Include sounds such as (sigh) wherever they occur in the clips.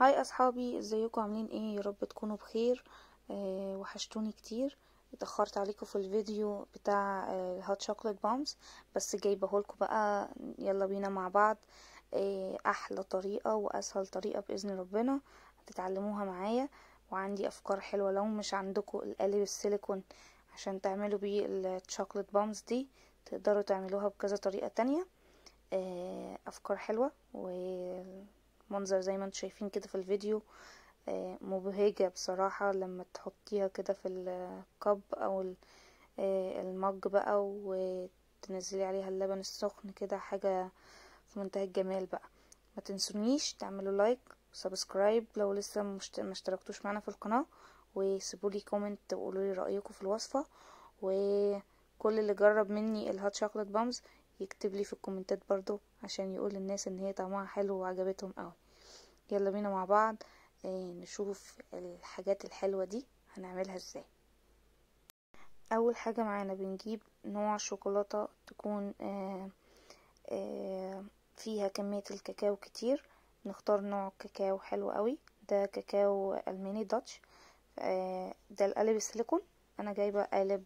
هاي اصحابي ازيكم عاملين ايه يا رب تكونوا بخير آه وحشتوني كتير اتاخرت عليكم في الفيديو بتاع آه الهوت شوكليت بامز بس جايبه لكم بقى يلا بينا مع بعض آه احلى طريقه واسهل طريقه باذن ربنا هتتعلموها معايا وعندي افكار حلوه لو مش عندكم القالب السيليكون عشان تعملوا بيه الشوكليت بامز دي تقدروا تعملوها بكذا طريقه تانية آه، افكار حلوه و منظر زي ما انتم شايفين كده في الفيديو آه، مبهجة بصراحة لما تحطيها كده في الكب او آه، المج بقى وتنزلي عليها اللبن السخن كده حاجة في منتهى الجمال بقى ما تنسونيش تعملوا لايك وسبسكرايب لو لسه ما اشتركتوش معنا في القناة لي كومنت وقولولي رأيكم في الوصفة وكل اللي جرب مني الهات شوكولات بامز يكتب لي في الكومنتات برضو عشان يقول للناس ان هي طعمها حلو وعجبتهم قوي يلا بينا مع بعض آه، نشوف الحاجات الحلوة دي هنعملها ازاي اول حاجة معانا بنجيب نوع شوكولاتة تكون آه، آه، فيها كمية الكاكاو كتير نختار نوع كاكاو حلو قوي ده كاكاو الماني داتش ده القالب السيليكون انا جايبة قالب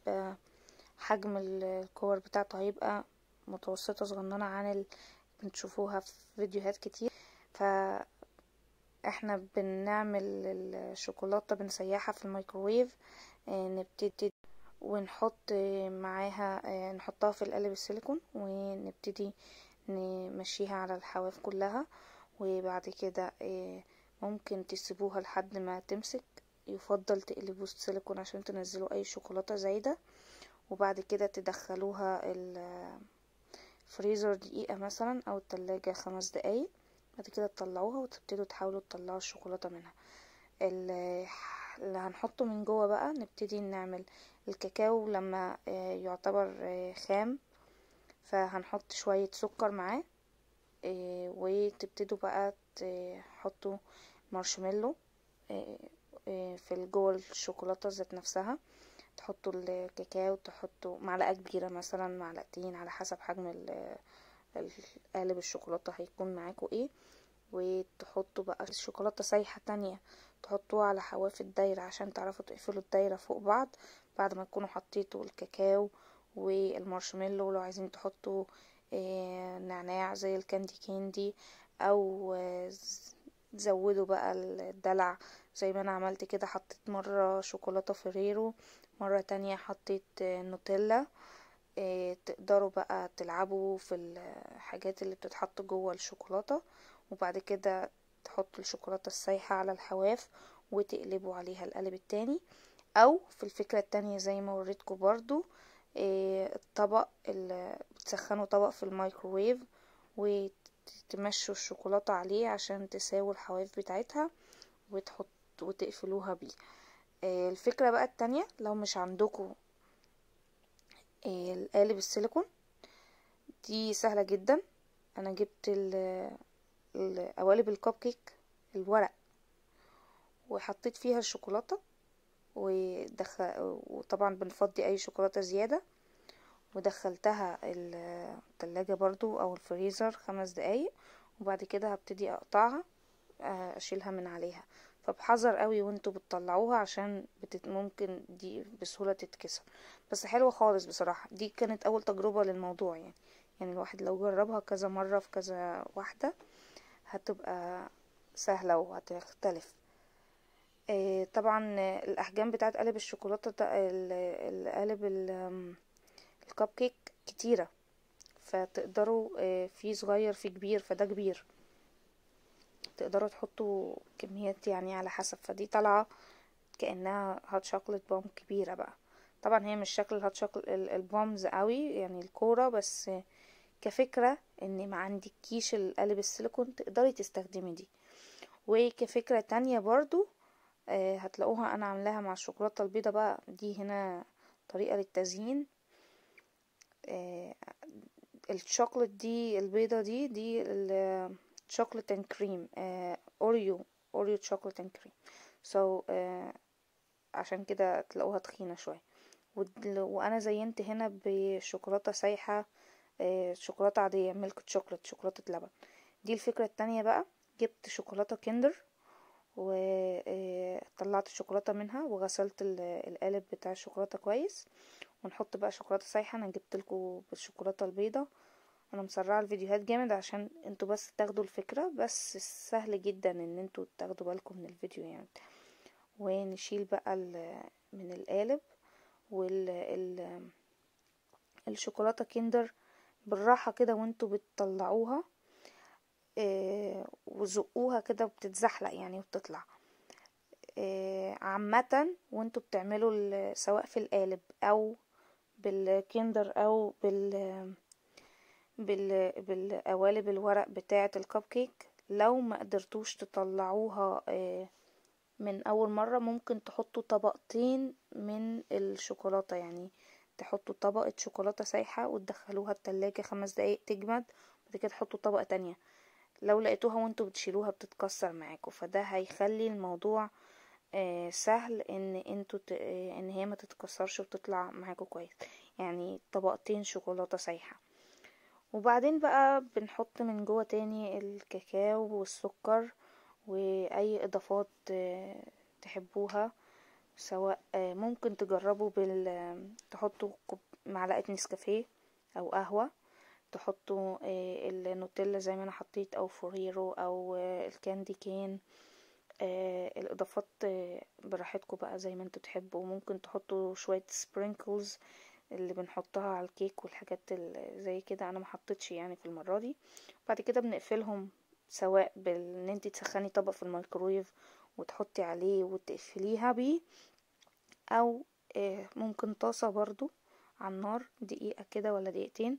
حجم الكور بتاعته هيبقى متوسطة صغننة عن اللي بنشوفوها في فيديوهات كتير ف احنا بنعمل الشوكولاتة بنسيحها في الميكروويف آه، نبتدي ونحط معاها آه، نحطها في القالب السيليكون ونبتدي نمشيها على الحواف كلها وبعد كده آه، ممكن تسيبوها لحد ما تمسك يفضل تقلبوا السيليكون عشان تنزلوا اي شوكولاتة زايدة وبعد كده تدخلوها فريزر دقيقة مثلا أو التلاجة خمس دقايق بعد كده تطلعوها وتبتدوا تحاولوا تطلعوا الشوكولاتة منها اللي هنحطه من جوه بقى نبتدي نعمل الكاكاو لما آه، يعتبر آه، خام فهنحط شوية سكر معاه آه، وتبتدوا بقى تحطوا مارشميلو في جوه الشوكولاتة ذات نفسها تحطوا الكاكاو تحطوا معلقة كبيرة مثلا معلقتين على حسب حجم قالب الشوكولاتة هيكون معاكوا ايه وتحطوا بقى الشوكولاتة سايحة تانية تحطوها على حواف الدايرة عشان تعرفوا تقفلوا الدايرة فوق بعض بعد ما تكونوا حطيتوا الكاكاو والمارشميلو لو عايزين تحطوا آه، نعناع زي الكاندي كاندي او آه، تزودوا بقى الدلع زي ما انا عملت كده حطيت مرة شوكولاتة فريرو مرة تانية حطيت نوتيلا آه، تقدروا بقى تلعبوا في الحاجات اللي بتتحط جوه الشوكولاتة وبعد كده تحطوا الشوكولاتة السايحة على الحواف وتقلبوا عليها القلب التاني او في الفكرة التانية زي ما وريتكم برضو آه، الطبق اللي بتسخنوا طبق في الميكروويف تمشوا الشوكولاتة عليه عشان تساوي الحواف بتاعتها وتحط وتقفلوها بيه آه، الفكرة بقى التانية لو مش عندكم آه، القالب السيليكون دي سهلة جدا انا جبت قوالب الكب كيك الورق وحطيت فيها الشوكولاتة ودخل وطبعا بنفضي اي شوكولاتة زيادة ودخلتها التلاجة برضو او الفريزر خمس دقايق وبعد كده هبتدي اقطعها آه، اشيلها من عليها فبحذر قوي وانتوا بتطلعوها عشان بتت ممكن دي بسهولة تتكسر بس حلوة خالص بصراحة دي كانت اول تجربة للموضوع يعني يعني الواحد لو جربها كذا مرة في كذا واحدة هتبقى سهلة وهتختلف آه، طبعا الاحجام بتاعت قالب الشوكولاتة ال... الكب كيك كتيرة فتقدروا آه، في صغير في كبير فده كبير تقدروا تحطوا كميات يعني على حسب فدي طالعة كأنها هات شوكليت بوم كبيرة بقى طبعا هي مش شكل الهات شوكليت البومز قوي يعني الكورة بس كفكرة ان ما كيش القالب السيليكون تقدري تستخدمي دي وكفكرة تانية برضو آه، هتلاقوها انا عاملاها مع الشوكولاتة البيضة بقى دي هنا طريقة للتزيين آه، الشوكولات دي البيضة دي دي الشوكولات اند كريم اوريو اوريو شوكولات اند كريم سو عشان كده تلاقوها تخينة شوية وانا زينت هنا بشوكولاتة سايحة آه، شوكولاتة عادية ميلك شوكولات شوكولاتة لبن دي الفكرة التانية بقى جبت شوكولاتة كيندر وطلعت آه، الشوكولاتة منها وغسلت القالب بتاع الشوكولاتة كويس ونحط بقى شوكولاته سايحه انا جبت لكم بالشوكولاته البيضه انا مسرعه الفيديوهات جامد عشان انتوا بس تاخدوا الفكره بس سهل جدا ان انتوا تاخدوا بالكم من الفيديو يعني ونشيل بقى من القالب وال الشوكولاته كيندر بالراحه كده وانتوا بتطلعوها آه، وزقوها كده وبتتزحلق يعني وبتطلع آه، عامه وانتوا بتعملوا سواء في القالب او بالكندر او بال بال بالقوالب الورق بتاعه الكب كيك لو ما قدرتوش تطلعوها آه، من اول مره ممكن تحطوا طبقتين من الشوكولاته يعني تحطوا طبقه شوكولاته سايحه وتدخلوها التلاجة خمس دقايق تجمد بعد كده تحطوا طبقه تانية لو لقيتوها وانتوا بتشيلوها بتتكسر معاكم فده هيخلي الموضوع آه، سهل ان انتوا ت... آه، ان هي ما تتكسرش وتطلع معاكوا كويس يعني طبقتين شوكولاته سايحه وبعدين بقى بنحط من جوه تاني الكاكاو والسكر واي اضافات آه، تحبوها سواء ممكن تجربوا بال تحطوا معلقه نسكافيه او قهوه تحطوا النوتيلا زي ما انا حطيت او فوريرو او الكاندي كين آه الاضافات آه براحتكم بقى زي ما انتوا تحبوا ممكن تحطوا شويه سبرينكلز اللي بنحطها على الكيك والحاجات زي كده انا ما حطيتش يعني في المره دي بعد كده بنقفلهم سواء بان انت تسخني طبق في الميكرويف وتحطي عليه وتقفليها بيه او آه ممكن طاسه برضو على النار دقيقه كده ولا دقيقتين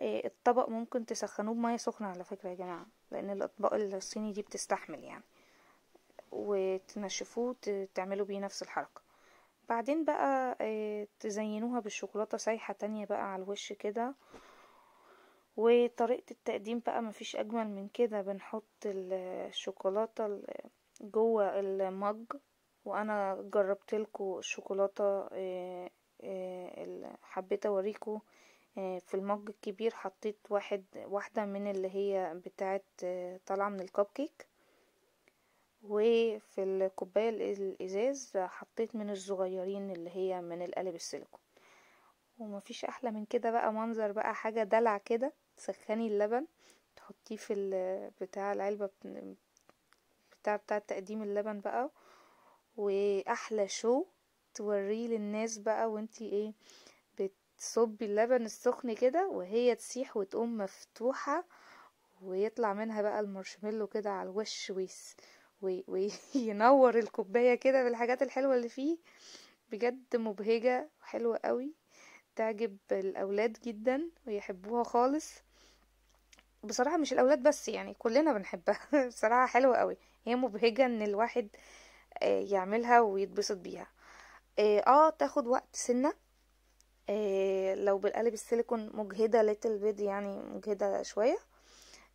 آه، الطبق ممكن تسخنوه بميه سخنه على فكره يا جماعه لان الاطباق الصيني دي بتستحمل يعني وتنشفوه تعملوا بيه نفس الحركة بعدين بقى آه، تزينوها بالشوكولاتة سايحة تانية بقى على الوش كده وطريقة التقديم بقى مفيش أجمل من كده بنحط الشوكولاتة جوه المج وأنا جربت لكم الشوكولاتة آه، آه، حبيت أوريكم في المج الكبير حطيت واحد واحدة من اللي هي بتاعت طالعة من الكب كيك وفي الكوباية الازاز حطيت من الصغيرين اللي هي من القالب السيليكون ومفيش احلى من كده بقى منظر بقى حاجة دلع كده تسخني اللبن تحطيه في بتاع العلبة بتاع بتاع تقديم اللبن بقى واحلى شو توريه للناس بقى وانتي ايه بتصبي اللبن السخن كده وهي تسيح وتقوم مفتوحة ويطلع منها بقى المارشميلو كده على الوش ويس وينور الكوبايه كده بالحاجات الحلوه اللي فيه بجد مبهجه وحلوه قوي تعجب الاولاد جدا ويحبوها خالص بصراحه مش الاولاد بس يعني كلنا بنحبها (laughs) بصراحه حلوه قوي هي مبهجه ان الواحد آه، يعملها ويتبسط بيها آه،, اه تاخد وقت سنه آه لو بالقلب السيليكون مجهده ليتل بيد يعني مجهده شويه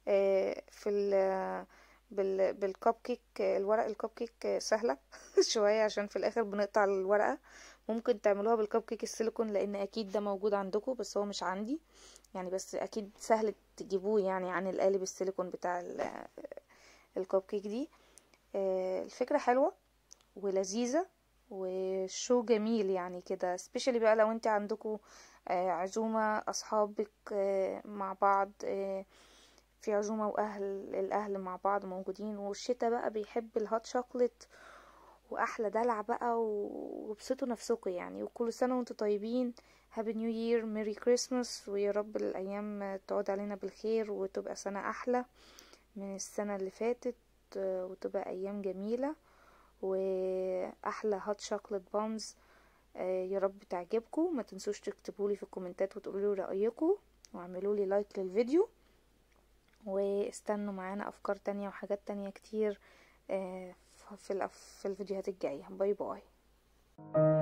آه في بالكب كيك الورق الكب كيك سهلة (laughs) شوية عشان في الاخر بنقطع الورقة ممكن تعملوها بالكب كيك السيليكون لان اكيد ده موجود عندكم بس هو مش عندي يعني بس اكيد سهل تجيبوه يعني عن القالب السيليكون بتاع الكب كيك دي آه، الفكرة حلوة ولذيذة وشو جميل يعني كده سبيشالي بقى لو انت عندكم آه، عزومة اصحابك آه، مع بعض في عزومة وأهل الأهل مع بعض موجودين والشتا بقى بيحب الهوت شوكولت وأحلى دلع بقى وابسطوا نفسكم يعني وكل سنة وانتوا طيبين هابي نيو يير ميري كريسماس ويا رب الأيام تعود علينا بالخير وتبقى سنة أحلى من السنة اللي فاتت وتبقى أيام جميلة وأحلى هوت شوكولت بومز يا رب تعجبكم ما تنسوش تكتبولي في الكومنتات وتقولولي رأيكم واعملولي لايك للفيديو واستنوا معانا افكار تانية وحاجات تانية كتير آه، في الفيديوهات الجاية باي باي